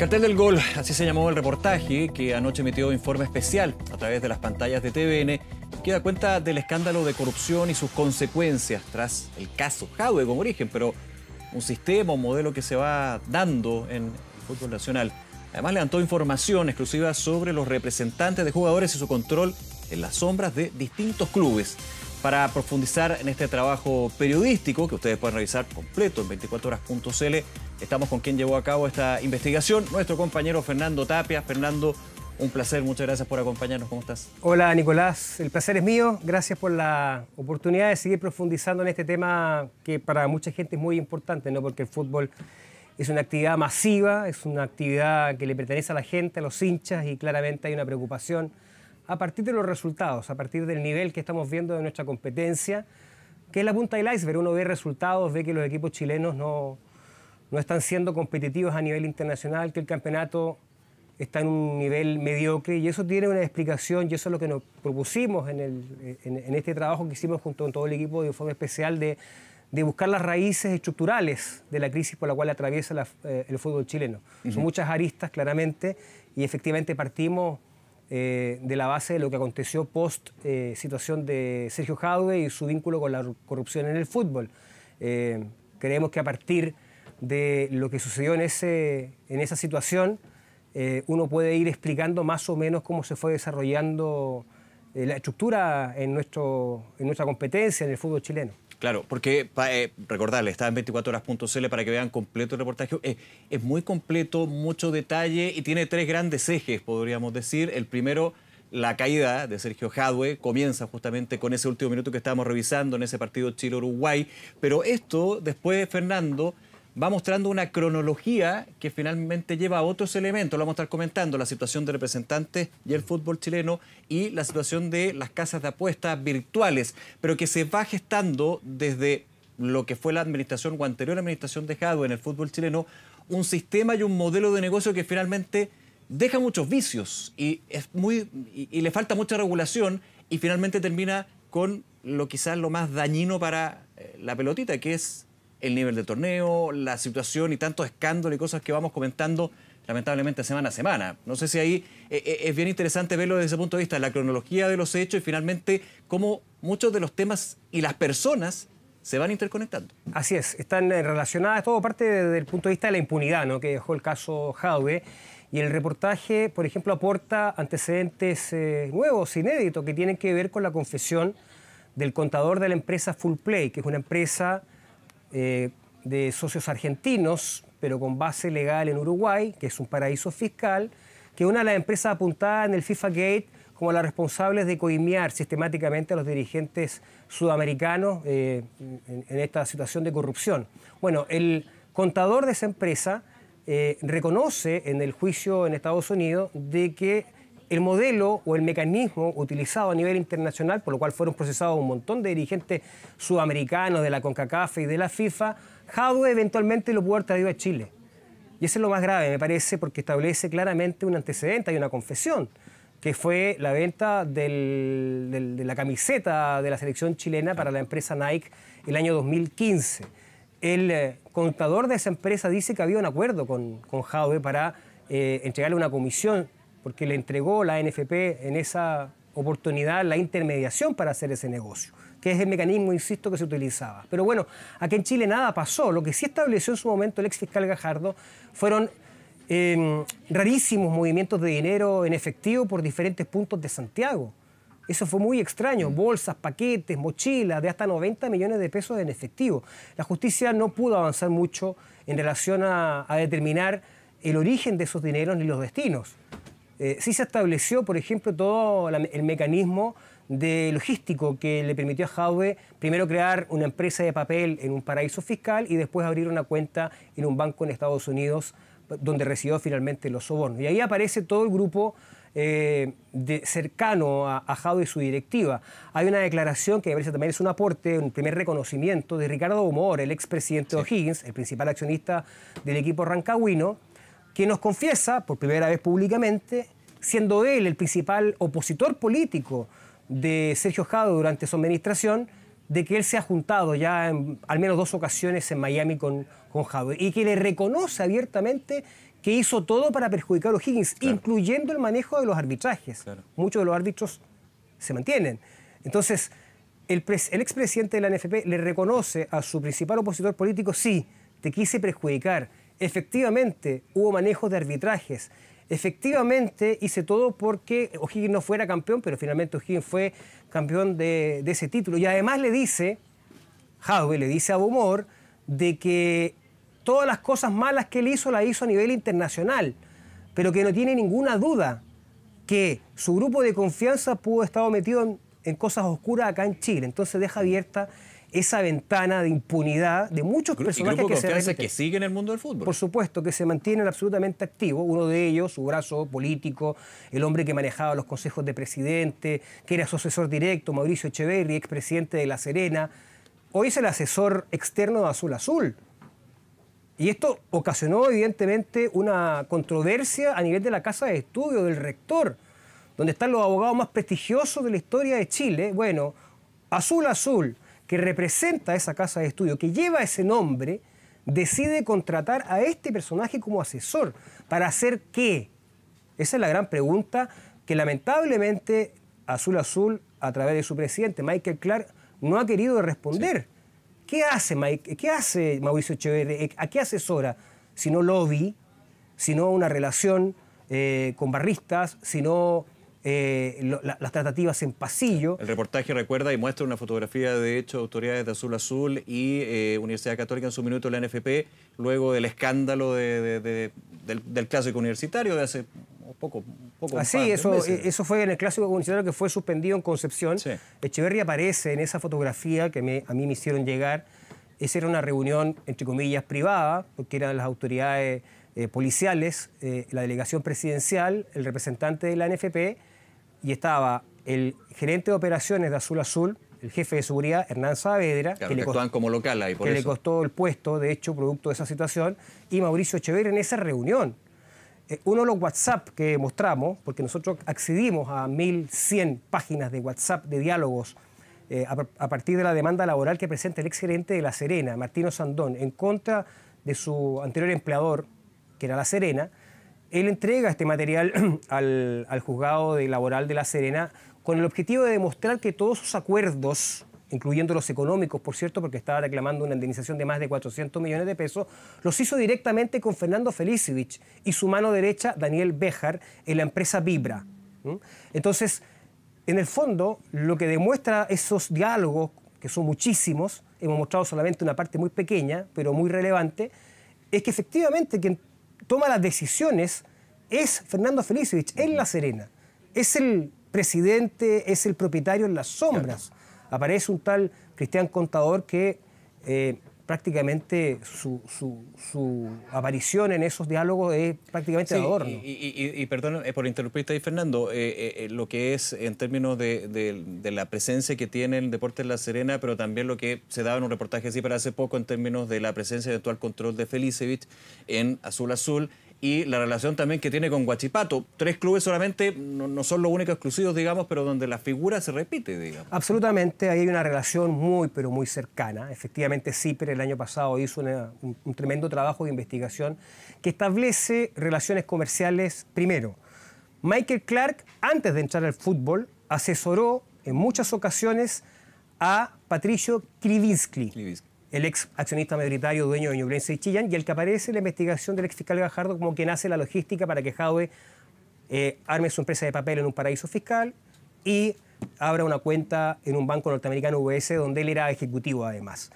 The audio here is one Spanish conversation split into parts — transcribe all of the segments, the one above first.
Cartel del Gol, así se llamó el reportaje que anoche emitió informe especial a través de las pantallas de TVN, que da cuenta del escándalo de corrupción y sus consecuencias tras el caso Jaube como origen, pero un sistema, un modelo que se va dando en el fútbol nacional. Además levantó información exclusiva sobre los representantes de jugadores y su control en las sombras de distintos clubes. Para profundizar en este trabajo periodístico, que ustedes pueden revisar completo en 24horas.cl, Estamos con quien llevó a cabo esta investigación, nuestro compañero Fernando Tapia. Fernando, un placer, muchas gracias por acompañarnos. ¿Cómo estás? Hola Nicolás, el placer es mío. Gracias por la oportunidad de seguir profundizando en este tema que para mucha gente es muy importante, ¿no? Porque el fútbol es una actividad masiva, es una actividad que le pertenece a la gente, a los hinchas, y claramente hay una preocupación a partir de los resultados, a partir del nivel que estamos viendo de nuestra competencia, que es la punta del iceberg. Uno ve resultados, ve que los equipos chilenos no, no están siendo competitivos a nivel internacional, que el campeonato está en un nivel mediocre y eso tiene una explicación y eso es lo que nos propusimos en, este trabajo que hicimos junto con todo el equipo de forma especial de, buscar las raíces estructurales de la crisis por la cual atraviesa eh, el fútbol chileno. Son muchas aristas claramente y efectivamente partimos eh, de la base de lo que aconteció post eh, situación de Sergio Jadwe y su vínculo con la corrupción en el fútbol. creemos que a partir de lo que sucedió en, ese, en esa situación, eh, uno puede ir explicando más o menos cómo se fue desarrollando eh, la estructura en, nuestro, en nuestra competencia en el fútbol chileno. Claro, porque eh, recordarle, está en 24horas.cl para que vean completo el reportaje. es muy completo, mucho detalle y tiene tres grandes ejes, podríamos decir. El primero, la caída de Sergio Jadwe, comienza justamente con ese último minuto que estábamos revisando en ese partido Chile-Uruguay. Pero esto, después, Fernando, va mostrando una cronología que finalmente lleva a otros elementos. Lo vamos a estar comentando, la situación de representantes y el fútbol chileno y la situación de las casas de apuestas virtuales, pero que se va gestando desde lo que fue la administración o anterior administración de Jadwe en el fútbol chileno, un sistema y un modelo de negocio que finalmente deja muchos vicios y, es muy, y, le falta mucha regulación y finalmente termina con lo quizás lo más dañino para eh, la pelotita, que es el nivel de torneo, la situación y tantos escándalos y cosas que vamos comentando lamentablemente semana a semana. No sé si ahí eh, eh, es bien interesante verlo desde ese punto de vista, la cronología de los hechos y finalmente cómo muchos de los temas y las personas se van interconectando. Así es, están eh, relacionadas, todo parte desde el punto de vista de la impunidad, ¿no? que dejó el caso Jaube. Y el reportaje, por ejemplo, aporta antecedentes nuevos, inéditos, que tienen que ver con la confesión del contador de la empresa Full Play, que es una empresa eh, de socios argentinos, pero con base legal en Uruguay, que es un paraíso fiscal, que una de las empresas apuntadas en el FIFA Gate como las responsables de coimiar sistemáticamente a los dirigentes sudamericanos eh, en, esta situación de corrupción. Bueno, el contador de esa empresa eh, reconoce en el juicio en Estados Unidos de que el modelo o el mecanismo utilizado a nivel internacional, por lo cual fueron procesados un montón de dirigentes sudamericanos de la CONCACAF y de la FIFA, Jadwe eventualmente lo pudo haber traído a Chile. Y eso es lo más grave, me parece, porque establece claramente un antecedente, y una confesión, que fue la venta de la camiseta de la selección chilena para la empresa Nike el año 2015. El eh, contador de esa empresa dice que había un acuerdo con, con para eh, entregarle una comisión porque le entregó la NFP en esa oportunidad la intermediación para hacer ese negocio, que es el mecanismo, insisto, que se utilizaba. Pero bueno, aquí en Chile nada pasó. Lo que sí estableció en su momento el ex fiscal Gajardo fueron em, rarísimos movimientos de dinero en efectivo por diferentes puntos de Santiago. Eso fue muy extraño, mm. bolsas, paquetes, mochilas de hasta 90 millones de pesos en efectivo. La justicia no pudo avanzar mucho en relación a determinar el origen de esos dineros ni los destinos. Eh, sí se estableció, por ejemplo, todo el mecanismo de logístico que le permitió a Jaube primero crear una empresa de papel en un paraíso fiscal y después abrir una cuenta en un banco en Estados Unidos donde recibió finalmente los sobornos. Y ahí aparece todo el grupo eh, cercano a, a y su directiva. Hay una declaración que también es un aporte, un primer reconocimiento de Ricardo Humor, el expresidente de O'Higgins, el principal accionista del equipo rancagüino, que nos confiesa por primera vez públicamente, siendo él el principal opositor político de Sergio Jado durante su administración, de que él se ha juntado ya en al menos dos ocasiones en Miami con, con Jado y que le reconoce abiertamente que hizo todo para perjudicar a O'Higgins, Higgins, incluyendo el manejo de los arbitrajes. Muchos de los árbitros se mantienen. Entonces, el, el expresidente de la NFP le reconoce a su principal opositor político, sí, te quise perjudicar, efectivamente hubo manejos de arbitrajes, efectivamente hice todo porque O'Higgins no fuera campeón, pero finalmente O'Higgins fue campeón de, ese título. Y además le dice, Howe le dice a Bumor, de que todas las cosas malas que él hizo, las hizo a nivel internacional, pero que no tiene ninguna duda que su grupo de confianza pudo estar metido en cosas oscuras acá en Chile. Entonces deja abierta esa ventana de impunidad de muchos personajes que se que este, el mundo del fútbol. Por supuesto, que se mantienen absolutamente activos. Uno de ellos, su brazo político, el hombre que manejaba los consejos de presidente, que era su asesor directo, Mauricio Echeverri, expresidente de La Serena. Hoy es el asesor externo de Azul Azul. Y esto ocasionó evidentemente una controversia a nivel de la Casa de Estudio, del rector, donde están los abogados más prestigiosos de la historia de Chile. Bueno, Azul Azul, que representa esa casa de estudio, que lleva ese nombre, decide contratar a este personaje como asesor. ¿Para hacer qué? Esa es la gran pregunta que lamentablemente Azul Azul, a través de su presidente Michael Clark, no ha querido responder. ¿Qué, hace ¿Qué hace Mauricio Echeverri? ¿A qué asesora? Si no lobby, si no una relación eh, con barristas, si no eh, las tratativas en pasillo. El reportaje recuerda y muestra una fotografía de hecho de autoridades de Azul Azul y eh, Universidad Católica en su minuto la NFP, luego del escándalo del, clásico universitario de hace poco. poco Así, ah, eso, eh, eso fue en el clásico universitario que fue suspendido en Concepción. Echeverría aparece en esa fotografía que a mí me hicieron llegar esa era una reunión, entre comillas, privada, porque eran las autoridades eh, policiales, eh, la delegación presidencial, el representante de la NFP, y estaba el gerente de operaciones de Azul Azul, el jefe de seguridad, Hernán Saavedra, que, le costó, como le costó el puesto, de hecho, producto de esa situación, y Mauricio Echeverría en esa reunión. Eh, uno de los WhatsApp que mostramos, porque nosotros accedimos a 1.100 páginas de WhatsApp de diálogos eh, a, partir de la demanda laboral que presenta el ex gerente de La Serena, Martino Sandón, en contra de su anterior empleador, que era La Serena, él entrega este material al, juzgado de laboral de La Serena con el objetivo de demostrar que todos sus acuerdos, incluyendo los económicos, por cierto, porque estaba reclamando una indemnización de más de 400 millones de pesos, los hizo directamente con Fernando Felicevich y su mano derecha, Daniel Bejar, en la empresa Vibra. Entonces, en el fondo, lo que demuestra esos diálogos, que son muchísimos, hemos mostrado solamente una parte muy pequeña, pero muy relevante, es que efectivamente quien toma las decisiones es Fernando Felicevich en La Serena. Es el presidente, es el propietario en las sombras. Aparece un tal Cristian Contador que eh, prácticamente su, su, aparición en esos diálogos es prácticamente adorno. Y, perdón eh, por interrumpirte ahí, Fernando, eh, eh, lo que es en términos de, la presencia que tiene el deporte en La Serena, pero también lo que se daba en un reportaje así para hace poco en términos de la presencia de actual control de Felicevich en Azul Azul y la relación también que tiene con Guachipato. Tres clubes solamente no, son los únicos exclusivos, digamos, pero donde la figura se repite, digamos. Absolutamente, ahí hay una relación muy, pero muy cercana. Efectivamente, Cipre el año pasado hizo un, un, tremendo trabajo de investigación que establece relaciones comerciales primero. Michael Clark, antes de entrar al fútbol, asesoró en muchas ocasiones a Patricio Krivinsky. Krivinsky el ex accionista mayoritario dueño de Ñublense y Chillán, y el que aparece en la investigación del ex fiscal Gajardo como quien hace la logística para que Jadwe eh, arme su empresa de papel en un paraíso fiscal y abra una cuenta en un banco norteamericano UBS donde él era ejecutivo además.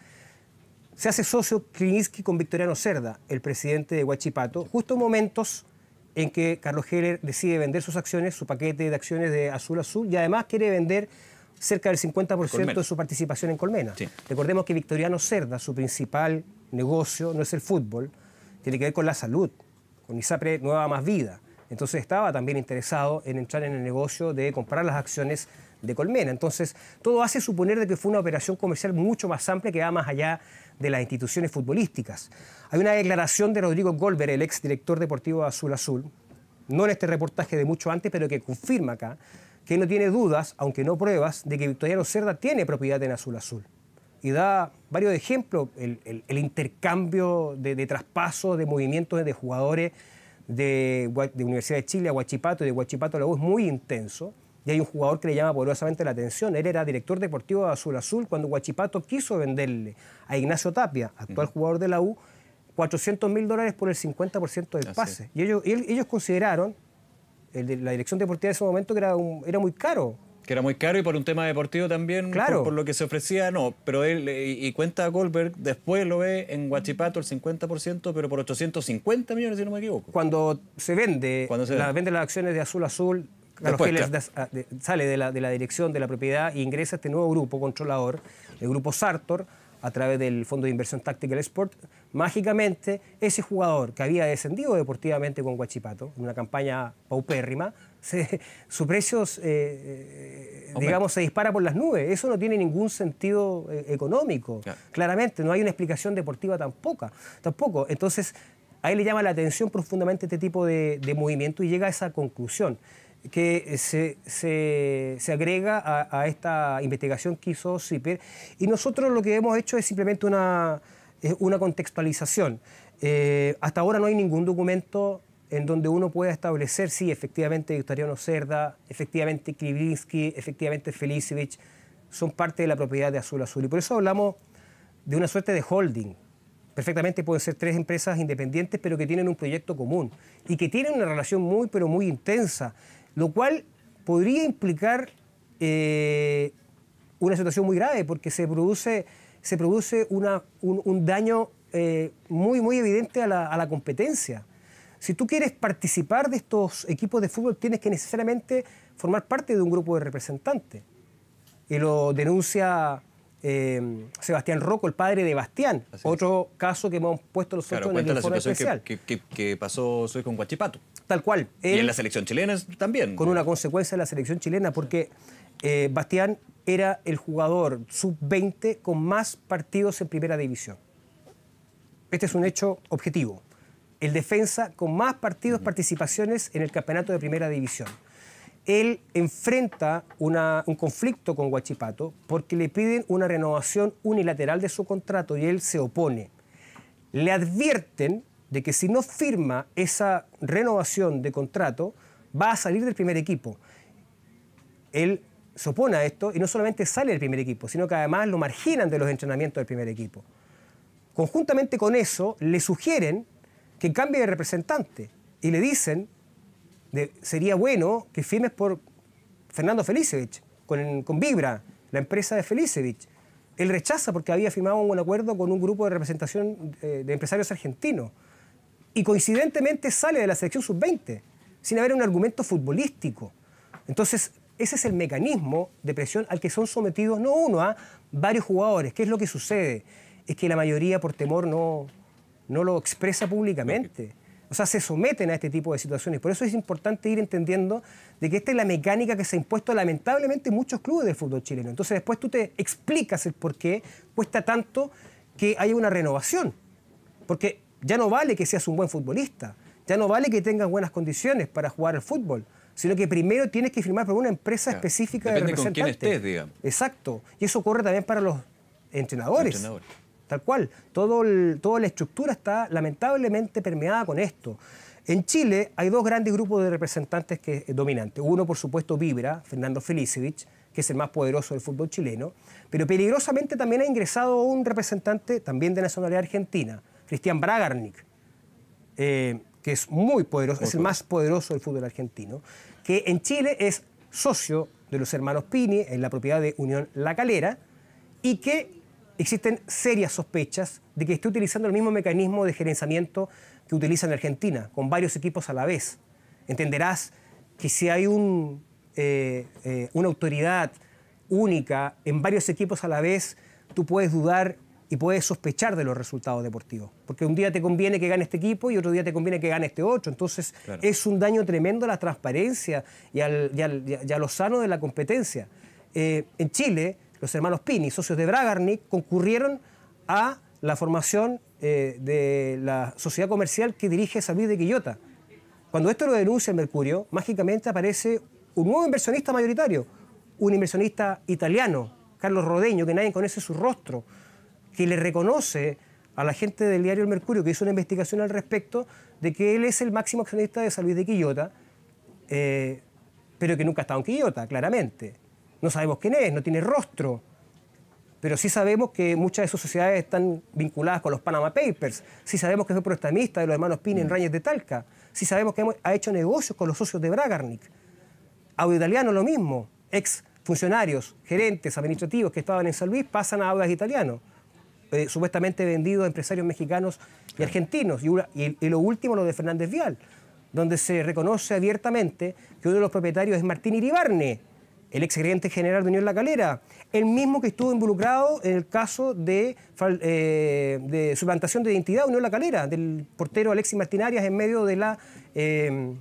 Se hace socio Klinisky con Victoriano Cerda, el presidente de Huachipato, justo en momentos en que Carlos Heller decide vender sus acciones, su paquete de acciones de Azul Azul, y además quiere vender cerca del 50% de su participación en Colmena. Recordemos que Victoriano Cerda, su principal negocio no es el fútbol, tiene que ver con la salud, con ISAPRE Nueva Más Vida. Entonces estaba también interesado en entrar en el negocio de comprar las acciones de Colmena. Entonces, todo hace suponer de que fue una operación comercial mucho más amplia que va más allá de las instituciones futbolísticas. Hay una declaración de Rodrigo Golver, el ex director deportivo Azul Azul, no en este reportaje de mucho antes, pero que confirma acá que no tiene dudas, aunque no pruebas, de que Victoriano Cerda tiene propiedad en Azul Azul. Y da varios ejemplos, el, intercambio de, traspasos, de movimientos de jugadores de, Universidad de Chile a Huachipato y de Huachipato a la U es muy intenso. Y hay un jugador que le llama poderosamente la atención. Él era director deportivo de Azul Azul cuando Huachipato quiso venderle a Ignacio Tapia, actual jugador de la U, 400 mil dólares por el 50% del pase. y ellos consideraron, la dirección deportiva de ese momento era, era muy caro. Que era muy caro y por un tema deportivo también, claro. por, lo que se ofrecía, no. Pero él, eh, y, y cuenta Goldberg, después lo ve en Guachipato el 50%, pero por 850 millones, si no me equivoco. Cuando se vende, Cuando se vende. las acciones de Azul Azul, ah, sale de la, de la dirección de la propiedad e ingresa este nuevo grupo controlador, el grupo Sartor, a través del Fondo de Inversión Tactical Sport, mágicamente ese jugador que había descendido deportivamente con Guachipato, en una campaña paupérrima, su precio, eh, eh, digamos, se dispara por las nubes. Eso no tiene ningún sentido eh, económico, claramente. No hay una explicación deportiva tampoco. tampoco. Entonces, ahí le llama la atención profundamente este tipo de movimiento y llega a esa conclusión que se, se, se agrega a, esta investigación que hizo CIPER. Y nosotros lo que hemos hecho es simplemente una, eh, una contextualización. Eh, hasta ahora no hay ningún documento en donde uno pueda establecer si efectivamente Victoriano Cerda, efectivamente Krivinsky, efectivamente Felicevich son parte de la propiedad de Azul Azul. Y por eso hablamos de una suerte de holding. Perfectamente pueden ser tres empresas independientes, pero que tienen un proyecto común y que tienen una relación muy, pero muy intensa lo cual podría implicar eh, una situación muy grave porque se produce, se produce un, daño eh, muy, muy evidente a la, a la competencia. Si tú quieres participar de estos equipos de fútbol, tienes que necesariamente formar parte de un grupo de representantes. Y lo denuncia Em, Sebastián Rocco, el padre de Bastián, otro caso que hemos puesto nosotros en el informe especial. Que, pasó Soy con Guachipato. Tal cual. y en la selección chilena también. Con una consecuencia en la selección chilena, porque eh, Bastián era el jugador sub-20 con más partidos en primera división. Este es un hecho objetivo. El defensa con más partidos, participaciones en el campeonato de primera división él enfrenta un conflicto con Huachipato porque le piden una renovación unilateral de su contrato y él se opone. Le advierten de que si no firma esa renovación de contrato, va a salir del primer equipo. Él se opone a esto y no solamente sale del primer equipo, sino que además lo marginan de los entrenamientos del primer equipo. Conjuntamente con eso, le sugieren que cambie de representante y le dicen sería bueno que firmes por Fernando Felicevich, con, Vibra, la empresa de Felicevich. Él rechaza porque había firmado un acuerdo con un grupo de representación eh, de, empresarios argentinos. Y coincidentemente sale de la selección sub-20, sin haber un argumento futbolístico. Entonces, ese es el mecanismo de presión al que son sometidos no uno, a ¿ah? varios jugadores. ¿Qué es lo que sucede? Es que la mayoría, por temor, no, no lo expresa públicamente o sea, se someten a este tipo de situaciones. Por eso es importante ir entendiendo de que esta es la mecánica que se ha impuesto lamentablemente en muchos clubes del fútbol chileno. Entonces después tú te explicas el por qué cuesta tanto que haya una renovación. Porque ya no vale que seas un buen futbolista, ya no vale que tengas buenas condiciones para jugar al fútbol sino que primero tienes que firmar por una empresa específica de representante. Con quién estés, digamos. Exacto. Y eso ocurre también para los entrenadores. entrenadores tal cual. Todo toda la estructura está lamentablemente permeada con esto. En Chile hay dos grandes grupos de representantes que, eh, dominante Uno, por supuesto, Vibra, Fernando Felicevich, que es el más poderoso del fútbol chileno, pero peligrosamente también ha ingresado un representante también de nacionalidad argentina, Cristian Bragarnik, eh, que es muy poderoso, es el más poderoso del fútbol argentino, que en Chile es socio de los hermanos Pini en la propiedad de Unión La Calera y que existen serias sospechas de que esté utilizando el mismo mecanismo de gerenciamiento que utiliza en Argentina, con varios equipos a la vez. Entenderás que si hay un, eh, eh, una autoridad única en varios equipos a la vez, tú puedes dudar y puedes sospechar de los resultados deportivos. Porque un día te conviene que gane este equipo y otro día te conviene que gane este otro. Entonces es un daño tremendo a la transparencia y, al, a lo sano de la competencia. Eh, en Chile los hermanos Pini, socios de Bragarnik, concurrieron a la formación eh, de la sociedad comercial que dirige Salud de Quillota. Cuando esto lo denuncia el Mercurio, mágicamente aparece un nuevo inversionista mayoritario, un inversionista italiano, Carlos Rodeño, que nadie conoce su rostro, que le reconoce a la gente del diario El Mercurio, que hizo una investigación al respecto, de que él es el máximo accionista de Salud de Quillota, eh, pero que nunca ha estado en Quillota, claramente. No sabemos quién es, no tiene rostro. Pero sí sabemos que muchas de sus sociedades están vinculadas con los Panama Papers. Sí sabemos que fue prestamista de los hermanos Pini en mm. Rañes de Talca. Sí sabemos que ha hecho negocios con los socios de Bragarnik. Audio Italiano lo mismo. Ex funcionarios, gerentes, administrativos que estaban en San Luis pasan a Audas Italiano. Eh, supuestamente vendido a empresarios mexicanos y argentinos. Y, y, lo último, lo de Fernández Vial, donde se reconoce abiertamente que uno de los propietarios es Martín Iribarne, el ex gerente general de Unión La Calera, el mismo que estuvo involucrado en el caso de, eh, de suplantación de identidad de Unión La Calera, del portero Alexis Martinarias en medio de la, em,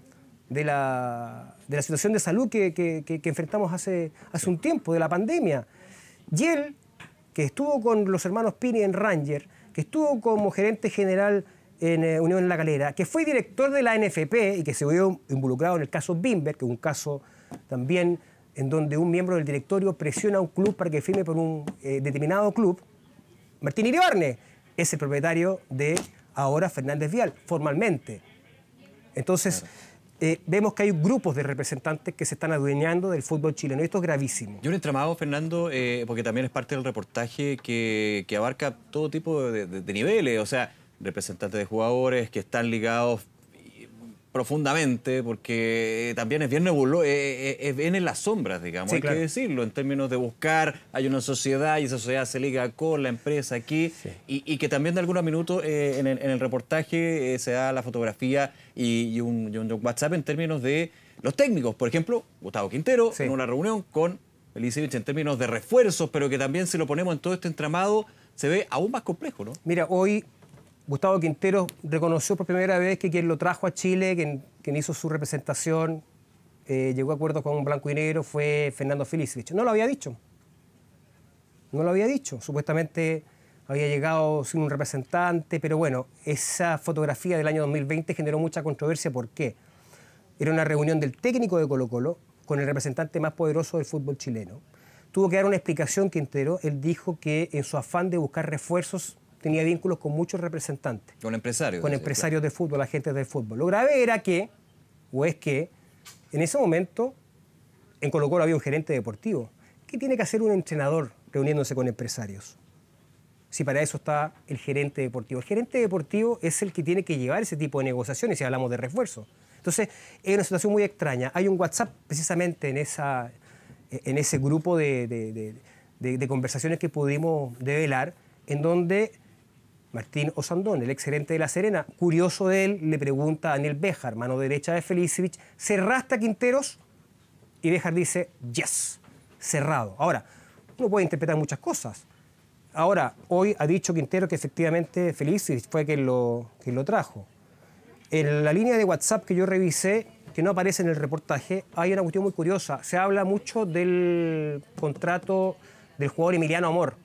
de la, situación de salud que, enfrentamos hace, hace un tiempo, de la pandemia. Y él, que estuvo con los hermanos Pini en Ranger, que estuvo como gerente general en eh, Unión La Calera, que fue director de la NFP y que se vio involucrado en el caso Bimber, que es un caso también en donde un miembro del directorio presiona a un club para que firme por un eh, determinado club, Martín Iribarne es el propietario de ahora Fernández Vial, formalmente. Entonces, eh, vemos que hay grupos de representantes que se están adueñando del fútbol chileno y esto es gravísimo. Yo un entramado, Fernando, eh, porque también es parte del reportaje que, abarca todo tipo de niveles, o sea, representantes de jugadores que están ligados profundamente, porque eh, también es bien nebuloso, eh, eh, es bien en las sombras, digamos, hay que decirlo, en términos de buscar, hay una sociedad y esa sociedad se liga con la empresa aquí, y, que también de algunos minutos en, el, reportaje se da la fotografía y, un, WhatsApp en términos de los técnicos, por ejemplo, Gustavo Quintero, en una reunión con Elisevich en términos de refuerzos, pero que también si lo ponemos en todo este entramado, se ve aún más complejo, ¿no? Mira, hoy Gustavo Quintero reconoció por primera vez que quien lo trajo a Chile, quien, hizo su representación, eh, llegó a acuerdo con Blanco y Negro, fue Fernando Felicevich. No lo había dicho. No lo había dicho. Supuestamente había llegado sin un representante, pero bueno, esa fotografía del año 2020 generó mucha controversia. ¿Por qué? Era una reunión del técnico de Colo Colo con el representante más poderoso del fútbol chileno. Tuvo que dar una explicación Quintero. Él dijo que en su afán de buscar refuerzos tenía vínculos con muchos representantes. Con empresarios. Con empresarios de fútbol, agentes de fútbol. Lo grave era que, o es que, en ese momento, en Colo Colo había un gerente deportivo. ¿Qué tiene que hacer un entrenador reuniéndose con empresarios? Si para eso está el gerente deportivo. El gerente deportivo es el que tiene que llevar ese tipo de negociaciones, si hablamos de refuerzo. Entonces, es una situación muy extraña. Hay un WhatsApp precisamente en, esa, en ese grupo de, de conversaciones que pudimos develar, en donde Martín Osandón, el excelente de La Serena. Curioso de él, le pregunta a Daniel Bejar, mano derecha de Felicevich, ¿cerraste a Quinteros? Y Bejar dice, yes, cerrado. Ahora, uno puede interpretar muchas cosas. Ahora, hoy ha dicho Quintero que efectivamente Felicevich fue quien lo, trajo. En la línea de WhatsApp que yo revisé, que no aparece en el reportaje, hay una cuestión muy curiosa. Se habla mucho del contrato del jugador Emiliano Amor.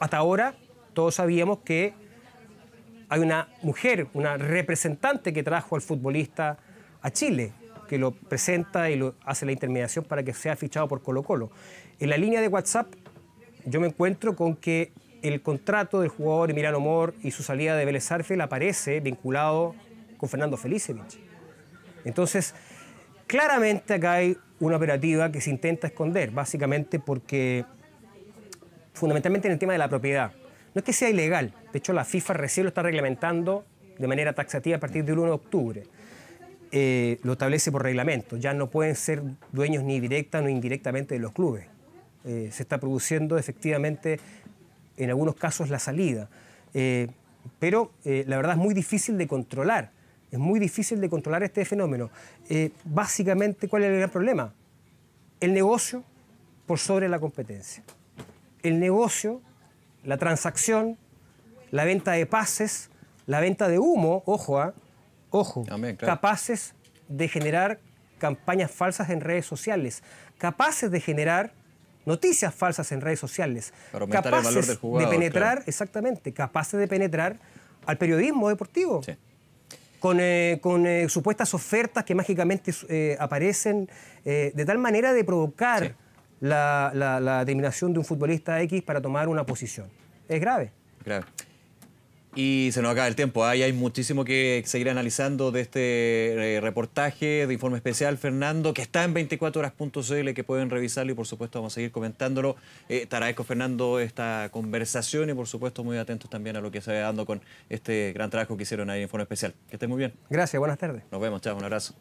Hasta ahora todos sabíamos que hay una mujer, una representante que trajo al futbolista a Chile, que lo presenta y lo hace la intermediación para que sea fichado por Colo Colo. En la línea de WhatsApp yo me encuentro con que el contrato del jugador Emiliano Mor y su salida de Vélez Arfiel aparece vinculado con Fernando Felicevich. Entonces, claramente acá hay una operativa que se intenta esconder, básicamente porque fundamentalmente en el tema de la propiedad. No es que sea ilegal, de hecho la FIFA recién lo está reglamentando de manera taxativa a partir del 1 de octubre. Eh, lo establece por reglamento, ya no pueden ser dueños ni directa ni indirectamente de los clubes. Eh, se está produciendo efectivamente en algunos casos la salida, eh, pero la verdad es muy difícil de controlar, es muy difícil de controlar este fenómeno. básicamente, ¿cuál es el gran problema? El negocio por sobre la competencia. El negocio la transacción, la venta de pases, la venta de humo, ojo, ¿ah? ojo, capaces de generar campañas falsas en redes sociales, capaces de generar noticias falsas en redes sociales, capaces de penetrar, exactamente, capaces de penetrar al periodismo deportivo. Con, eh, eh, supuestas ofertas que mágicamente eh, aparecen, de tal manera de provocar la, la, determinación de un futbolista X para tomar una posición. Es grave. Grave. Y se nos acaba el tiempo. Ahí hay muchísimo que seguir analizando de este eh, reportaje de informe especial, Fernando, que está en 24horas.cl, que pueden revisarlo y por supuesto vamos a seguir comentándolo. Eh, Fernando, esta conversación y por supuesto muy atentos también a lo que se va dando con este gran trabajo que hicieron ahí en informe especial. Que estén muy bien. Gracias, buenas tardes. Nos vemos, chao, un abrazo.